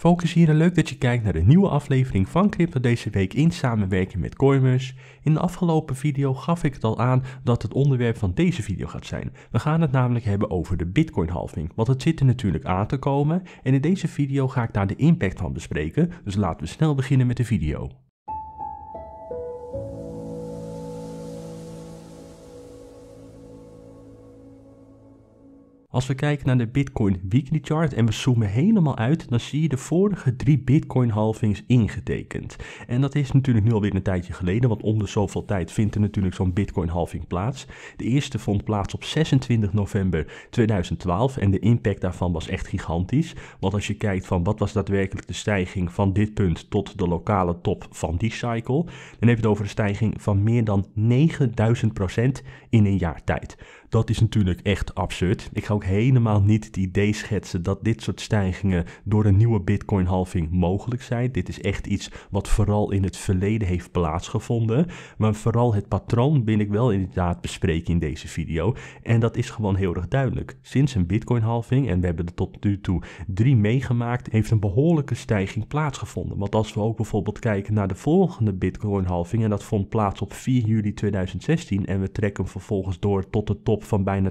Focus hier en leuk dat je kijkt naar de nieuwe aflevering van Crypto deze week in samenwerking met Coinmers. In de afgelopen video gaf ik het al aan dat het onderwerp van deze video gaat zijn. We gaan het namelijk hebben over de bitcoin halving, want het zit er natuurlijk aan te komen en in deze video ga ik daar de impact van bespreken, dus laten we snel beginnen met de video. Als we kijken naar de Bitcoin Weekly Chart en we zoomen helemaal uit, dan zie je de vorige drie Bitcoin halvings ingetekend. En dat is natuurlijk nu alweer een tijdje geleden, want om de zoveel tijd vindt er natuurlijk zo'n Bitcoin halving plaats. De eerste vond plaats op 26 november 2012 en de impact daarvan was echt gigantisch. Want als je kijkt van wat was daadwerkelijk de stijging van dit punt tot de lokale top van die cycle, dan heb je het over een stijging van meer dan 9000% in een jaar tijd. Dat is natuurlijk echt absurd. Ik ga helemaal niet het idee schetsen dat dit soort stijgingen door een nieuwe Bitcoin-halving mogelijk zijn. Dit is echt iets wat vooral in het verleden heeft plaatsgevonden. Maar vooral het patroon ben ik wel inderdaad bespreken in deze video. En dat is gewoon heel erg duidelijk. Sinds een Bitcoin-halving, en we hebben er tot nu toe drie meegemaakt, heeft een behoorlijke stijging plaatsgevonden. Want als we ook bijvoorbeeld kijken naar de volgende Bitcoin-halving, en dat vond plaats op 4 juli 2016, en we trekken vervolgens door tot de top van bijna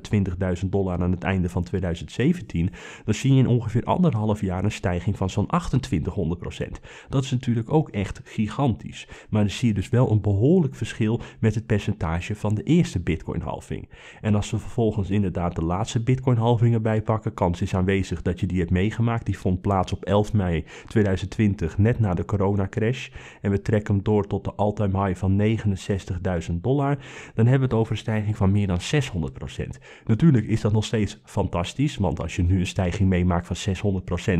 20.000 dollar aan het eind van 2017, dan zie je in ongeveer anderhalf jaar een stijging van zo'n 2800 Dat is natuurlijk ook echt gigantisch. Maar dan zie je dus wel een behoorlijk verschil met het percentage van de eerste bitcoin halving. En als we vervolgens inderdaad de laatste bitcoin halving erbij pakken, kans is aanwezig dat je die hebt meegemaakt. Die vond plaats op 11 mei 2020, net na de coronacrash. En we trekken hem door tot de all-time high van 69.000 dollar. Dan hebben we het over een stijging van meer dan 600 Natuurlijk is dat nog steeds fantastisch. Want als je nu een stijging meemaakt van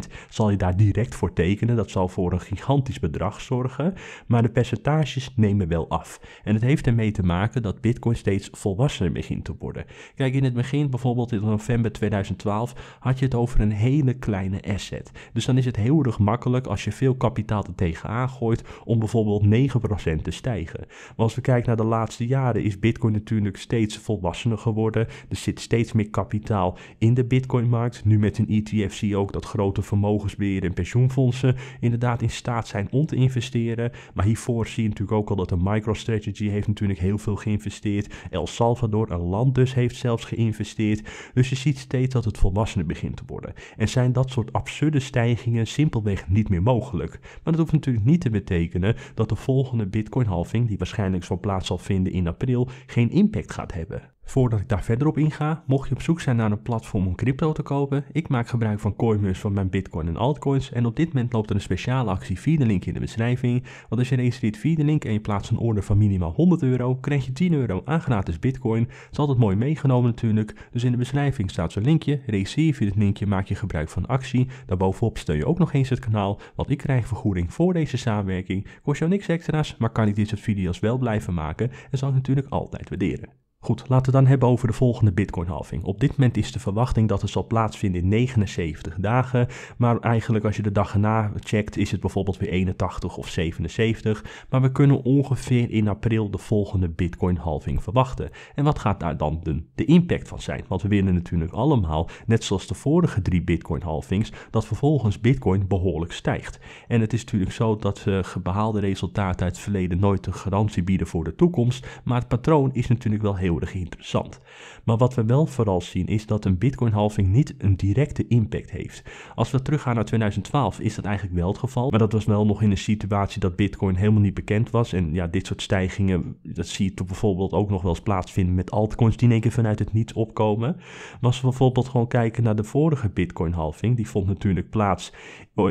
600%, zal je daar direct voor tekenen. Dat zal voor een gigantisch bedrag zorgen. Maar de percentages nemen wel af. En het heeft ermee te maken dat Bitcoin steeds volwassener begint te worden. Kijk, in het begin, bijvoorbeeld in november 2012, had je het over een hele kleine asset. Dus dan is het heel erg makkelijk als je veel kapitaal er tegenaan gooit om bijvoorbeeld 9% te stijgen. Maar als we kijken naar de laatste jaren, is Bitcoin natuurlijk steeds volwassener geworden. Er zit steeds meer kapitaal in de bitcoinmarkt. Nu met een ETF zie je ook dat grote vermogensbeheer en pensioenfondsen inderdaad in staat zijn om te investeren. Maar hiervoor zie je natuurlijk ook al dat de MicroStrategy heeft natuurlijk heel veel geïnvesteerd. El Salvador, een land dus, heeft zelfs geïnvesteerd. Dus je ziet steeds dat het volwassener begint te worden. En zijn dat soort absurde stijgingen simpelweg niet meer mogelijk. Maar dat hoeft natuurlijk niet te betekenen dat de volgende bitcoin halving, die waarschijnlijk zo plaats zal vinden in april, geen impact gaat hebben. Voordat ik daar verder op inga, mocht je op zoek zijn naar een platform om crypto te kopen, ik maak gebruik van Coinmus van mijn Bitcoin en altcoins en op dit moment loopt er een speciale actie via de link in de beschrijving. Want als je registreert via de link en je plaatst een order van minimaal 100 euro, krijg je 10 euro aan gratis Bitcoin. Dat is altijd mooi meegenomen natuurlijk, dus in de beschrijving staat zo'n linkje. Registreer via dit linkje, maak je gebruik van actie. Daarbovenop steun je ook nog eens het kanaal, want ik krijg vergoeding voor deze samenwerking. Kost jou niks extra's, maar kan ik dit soort video's wel blijven maken en zal ik natuurlijk altijd waarderen. Goed, laten we dan hebben over de volgende Bitcoin-halving. Op dit moment is de verwachting dat het zal plaatsvinden in 79 dagen. Maar eigenlijk, als je de dag erna checkt, is het bijvoorbeeld weer 81 of 77. Maar we kunnen ongeveer in april de volgende Bitcoin-halving verwachten. En wat gaat daar dan de, impact van zijn? Want we willen natuurlijk allemaal, net zoals de vorige drie Bitcoin-halvings, dat vervolgens Bitcoin behoorlijk stijgt. En het is natuurlijk zo dat uh, eh, behaalde resultaten uit het verleden nooit een garantie bieden voor de toekomst. Maar het patroon is natuurlijk wel heel erg interessant. Maar wat we wel vooral zien is dat een bitcoin halving niet een directe impact heeft. Als we teruggaan naar 2012 is dat eigenlijk wel het geval. Maar dat was wel nog in een situatie dat bitcoin helemaal niet bekend was. En ja, dit soort stijgingen, dat zie je bijvoorbeeld ook nog wel eens plaatsvinden met altcoins die in één keer vanuit het niets opkomen. Maar als we bijvoorbeeld gewoon kijken naar de vorige bitcoin halving, die vond natuurlijk plaats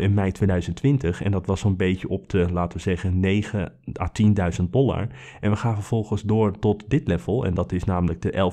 in mei 2020. En dat was zo'n beetje op de, laten we zeggen, 9 à 10.000 dollar. En we gaan vervolgens door tot dit level. En dat dat is namelijk de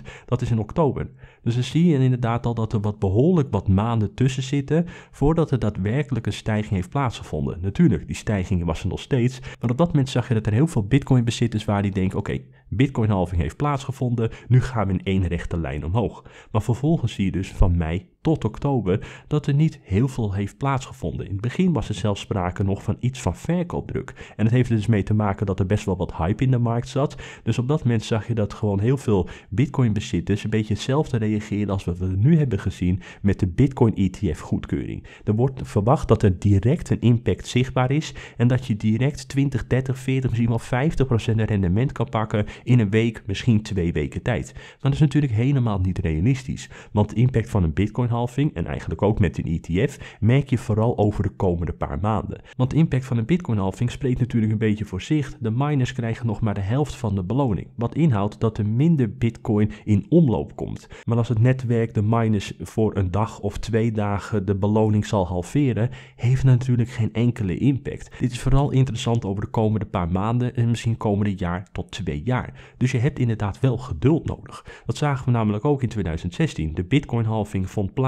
11.500, dat is in oktober. Dus dan zie je inderdaad al dat er wat behoorlijk wat maanden tussen zitten voordat er daadwerkelijk een stijging heeft plaatsgevonden. Natuurlijk, die stijging was er nog steeds, maar op dat moment zag je dat er heel veel bitcoin bezitters waren die denken, oké, okay, bitcoin halving heeft plaatsgevonden, nu gaan we in één rechte lijn omhoog. Maar vervolgens zie je dus van mei tot oktober dat er niet heel veel heeft plaatsgevonden. In het begin was er zelfs sprake nog van iets van verkoopdruk. En dat heeft er dus mee te maken dat er best wel wat hype in de markt zat. Dus op dat moment zag je dat gewoon heel veel Bitcoin-bezitters een beetje hetzelfde reageerden als wat we nu hebben gezien met de Bitcoin-ETF-goedkeuring. Er wordt verwacht dat er direct een impact zichtbaar is en dat je direct 20, 30, 40, misschien wel 50% rendement kan pakken in een week, misschien twee weken tijd. Maar dat is natuurlijk helemaal niet realistisch, want de impact van een Bitcoin en eigenlijk ook met een ETF, merk je vooral over de komende paar maanden. Want de impact van een halving spreekt natuurlijk een beetje voor zich. De miners krijgen nog maar de helft van de beloning, wat inhoudt dat er minder bitcoin in omloop komt. Maar als het netwerk de miners voor een dag of twee dagen de beloning zal halveren, heeft natuurlijk geen enkele impact. Dit is vooral interessant over de komende paar maanden en misschien komende jaar tot twee jaar. Dus je hebt inderdaad wel geduld nodig. Dat zagen we namelijk ook in 2016. De bitcoin halving vond plaats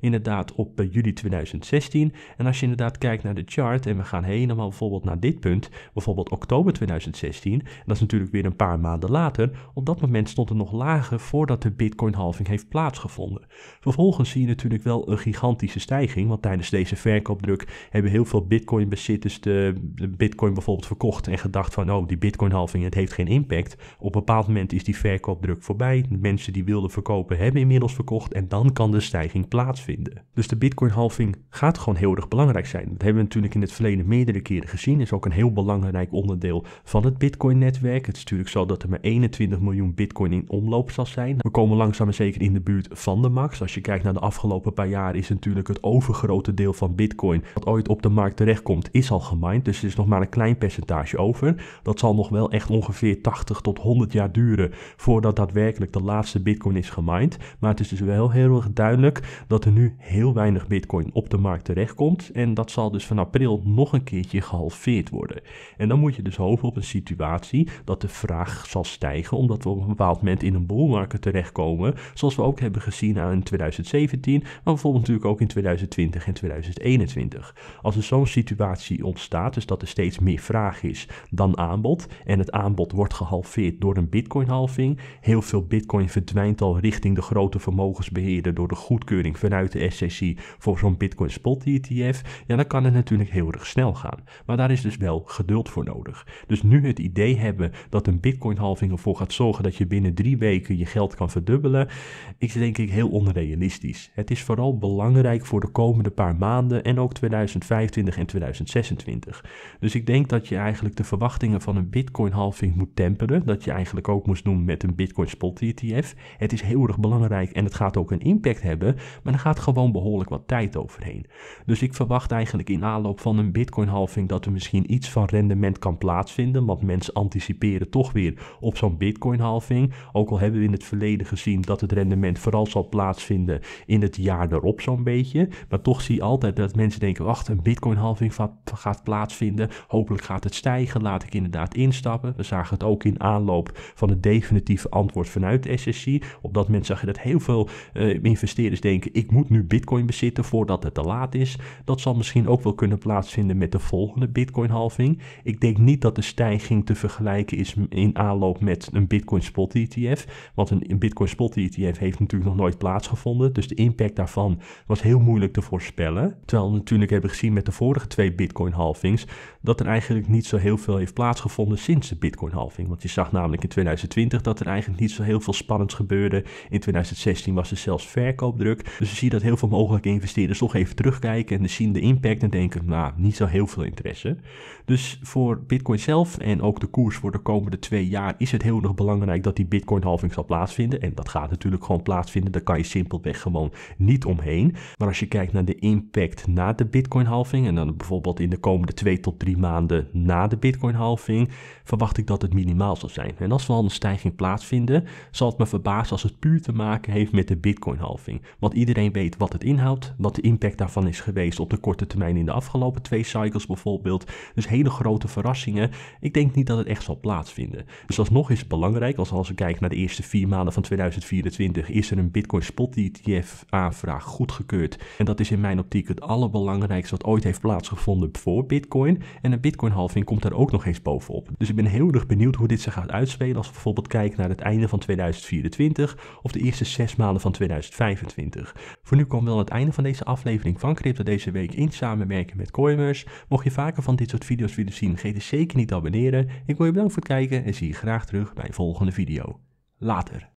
inderdaad op eh, juli 2016. En als je inderdaad kijkt naar de chart en we gaan helemaal bijvoorbeeld naar dit punt, bijvoorbeeld oktober 2016, dat is natuurlijk weer een paar maanden later, op dat moment stond het nog lager voordat de bitcoin halving heeft plaatsgevonden. Vervolgens zie je natuurlijk wel een gigantische stijging, want tijdens deze verkoopdruk hebben heel veel bitcoin bezitters de, bitcoin bijvoorbeeld verkocht en gedacht van oh die bitcoin halving het heeft geen impact. Op een bepaald moment is die verkoopdruk voorbij, mensen die wilden verkopen hebben inmiddels verkocht en dan kan de stijging plaatsvinden. Dus de Bitcoin-halving gaat gewoon heel erg belangrijk zijn. Dat hebben we natuurlijk in het verleden meerdere keren gezien. Is ook een heel belangrijk onderdeel van het Bitcoin-netwerk. Het is natuurlijk zo dat er maar 21 miljoen Bitcoin in omloop zal zijn. We komen langzaam en zeker in de buurt van de max. Als je kijkt naar de afgelopen paar jaar, is natuurlijk het overgrote deel van Bitcoin wat ooit op de markt terechtkomt, is al gemined. Dus er is nog maar een klein percentage over. Dat zal nog wel echt ongeveer 80 tot 100 jaar duren voordat daadwerkelijk de laatste Bitcoin is gemined. Maar het is dus wel heel erg duidelijk dat er nu heel weinig bitcoin op de markt terechtkomt. En dat zal dus van april nog een keertje gehalveerd worden. En dan moet je dus hopen op een situatie dat de vraag zal stijgen. Omdat we op een bepaald moment in een bull terechtkomen. Zoals we ook hebben gezien aan 2017. Maar bijvoorbeeld natuurlijk ook in 2020 en 2021. Als er zo'n situatie ontstaat, dus dat er steeds meer vraag is dan aanbod. En het aanbod wordt gehalveerd door een bitcoin halving. Heel veel bitcoin verdwijnt al richting de grote vermogensbeheerder door de goed goedkeuring vanuit de SEC voor zo'n Bitcoin Spot ETF, ja, dan kan het natuurlijk heel erg snel gaan. Maar daar is dus wel geduld voor nodig. Dus nu het idee hebben dat een Bitcoin halving ervoor gaat zorgen dat je binnen drie weken je geld kan verdubbelen, is denk ik heel onrealistisch. Het is vooral belangrijk voor de komende paar maanden en ook 2025 en 2026. Dus ik denk dat je eigenlijk de verwachtingen van een Bitcoin halving moet temperen. Dat je eigenlijk ook moest doen met een Bitcoin Spot ETF. Het is heel erg belangrijk en het gaat ook een impact hebben maar er gaat gewoon behoorlijk wat tijd overheen. Dus ik verwacht eigenlijk in aanloop van een bitcoin halving dat er misschien iets van rendement kan plaatsvinden, want mensen anticiperen toch weer op zo'n bitcoin halving. Ook al hebben we in het verleden gezien dat het rendement vooral zal plaatsvinden in het jaar erop zo'n beetje, maar toch zie je altijd dat mensen denken, wacht, een bitcoin halving gaat plaatsvinden, hopelijk gaat het stijgen, laat ik inderdaad instappen. We zagen het ook in aanloop van het definitieve antwoord vanuit SSC. Op dat moment zag je dat heel veel uh, investeerders denken: ik moet nu Bitcoin bezitten voordat het te laat is. Dat zal misschien ook wel kunnen plaatsvinden met de volgende Bitcoin-halving. Ik denk niet dat de stijging te vergelijken is in aanloop met een Bitcoin Spot ETF. Want een, Bitcoin Spot ETF heeft natuurlijk nog nooit plaatsgevonden. Dus de impact daarvan was heel moeilijk te voorspellen. Terwijl we natuurlijk hebben gezien met de vorige twee Bitcoin-halvings dat er eigenlijk niet zo heel veel heeft plaatsgevonden sinds de Bitcoin-halving. Want je zag namelijk in 2020 dat er eigenlijk niet zo heel veel spannends gebeurde. In 2016 was er zelfs verkoop. Dus je ziet dat heel veel mogelijke investeerders toch even terugkijken en zien de impact en denken, nou, niet zo heel veel interesse. Dus voor Bitcoin zelf en ook de koers voor de komende twee jaar is het heel erg belangrijk dat die Bitcoin halving zal plaatsvinden. En dat gaat natuurlijk gewoon plaatsvinden, daar kan je simpelweg gewoon niet omheen. Maar als je kijkt naar de impact na de Bitcoin halving en dan bijvoorbeeld in de komende twee tot drie maanden na de Bitcoin halving, verwacht ik dat het minimaal zal zijn. En als we al een stijging plaatsvinden, zal het me verbazen als het puur te maken heeft met de Bitcoin halving. Want iedereen weet wat het inhoudt, wat de impact daarvan is geweest op de korte termijn in de afgelopen twee cycles bijvoorbeeld. Dus hele grote verrassingen. Ik denk niet dat het echt zal plaatsvinden. Dus alsnog is het belangrijk, als, als we kijken naar de eerste vier maanden van 2024, is er een Bitcoin Spot ETF e aanvraag goedgekeurd. En dat is in mijn optiek het allerbelangrijkste wat ooit heeft plaatsgevonden voor Bitcoin. En een Bitcoin halving komt daar ook nog eens bovenop. Dus ik ben heel erg benieuwd hoe dit zich gaat uitspelen als we bijvoorbeeld kijken naar het einde van 2024 of de eerste zes maanden van 2025. Voor nu komen we het einde van deze aflevering van Crypto deze week in samenwerking met Coiners. Mocht je vaker van dit soort video's willen zien, geef je zeker niet te abonneren. Ik wil je bedanken voor het kijken en zie je graag terug bij een volgende video. Later.